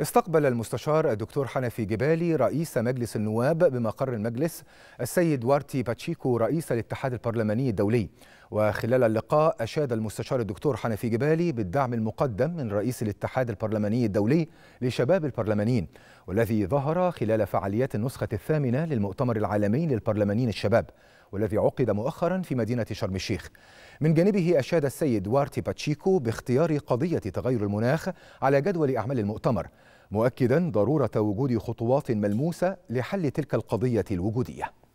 استقبل المستشار الدكتور حنفي جبالي رئيس مجلس النواب بمقر المجلس السيد وارتي باتشيكو رئيس الاتحاد البرلماني الدولي وخلال اللقاء أشاد المستشار الدكتور حنفي جبالي بالدعم المقدم من رئيس الاتحاد البرلماني الدولي لشباب البرلمانيين والذي ظهر خلال فعاليات النسخة الثامنة للمؤتمر العالمي للبرلمانيين الشباب والذي عقد مؤخرا في مدينة شرم الشيخ من جانبه أشاد السيد وارتي باتشيكو باختيار قضية تغير المناخ على جدول أعمال المؤتمر مؤكدا ضرورة وجود خطوات ملموسة لحل تلك القضية الوجودية